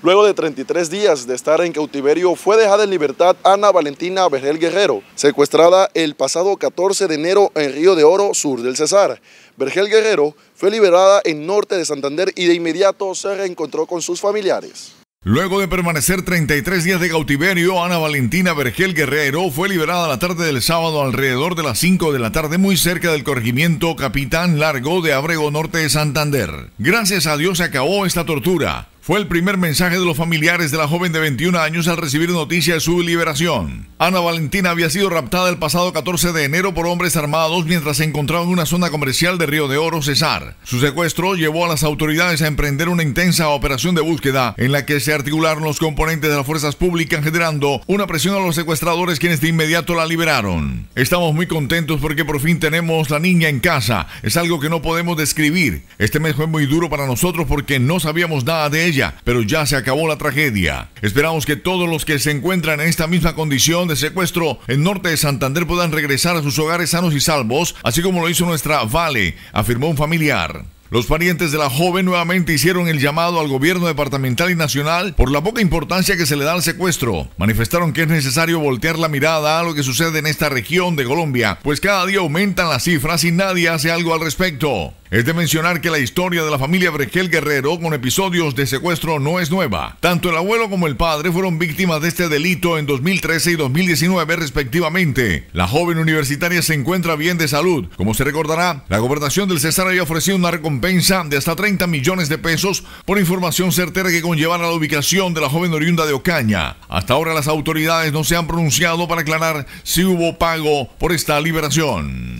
Luego de 33 días de estar en cautiverio, fue dejada en libertad Ana Valentina Vergel Guerrero, secuestrada el pasado 14 de enero en Río de Oro, sur del Cesar. Vergel Guerrero fue liberada en norte de Santander y de inmediato se reencontró con sus familiares. Luego de permanecer 33 días de cautiverio, Ana Valentina Vergel Guerrero fue liberada la tarde del sábado alrededor de las 5 de la tarde muy cerca del corregimiento Capitán Largo de Abrego Norte de Santander. Gracias a Dios se acabó esta tortura. Fue el primer mensaje de los familiares de la joven de 21 años al recibir noticia de su liberación. Ana Valentina había sido raptada el pasado 14 de enero por hombres armados mientras se encontraba en una zona comercial de Río de Oro, Cesar. Su secuestro llevó a las autoridades a emprender una intensa operación de búsqueda en la que se articularon los componentes de las fuerzas públicas generando una presión a los secuestradores quienes de inmediato la liberaron. Estamos muy contentos porque por fin tenemos la niña en casa. Es algo que no podemos describir. Este mes fue muy duro para nosotros porque no sabíamos nada de ella pero ya se acabó la tragedia. Esperamos que todos los que se encuentran en esta misma condición de secuestro en norte de Santander puedan regresar a sus hogares sanos y salvos, así como lo hizo nuestra Vale, afirmó un familiar. Los parientes de la joven nuevamente hicieron el llamado al gobierno departamental y nacional por la poca importancia que se le da al secuestro. Manifestaron que es necesario voltear la mirada a lo que sucede en esta región de Colombia, pues cada día aumentan las cifras y nadie hace algo al respecto. Es de mencionar que la historia de la familia Brequel Guerrero con episodios de secuestro no es nueva. Tanto el abuelo como el padre fueron víctimas de este delito en 2013 y 2019 respectivamente. La joven universitaria se encuentra bien de salud. Como se recordará, la gobernación del Cesar había ofrecido una recompensa de hasta 30 millones de pesos por información certera que conllevara la ubicación de la joven oriunda de Ocaña. Hasta ahora las autoridades no se han pronunciado para aclarar si hubo pago por esta liberación.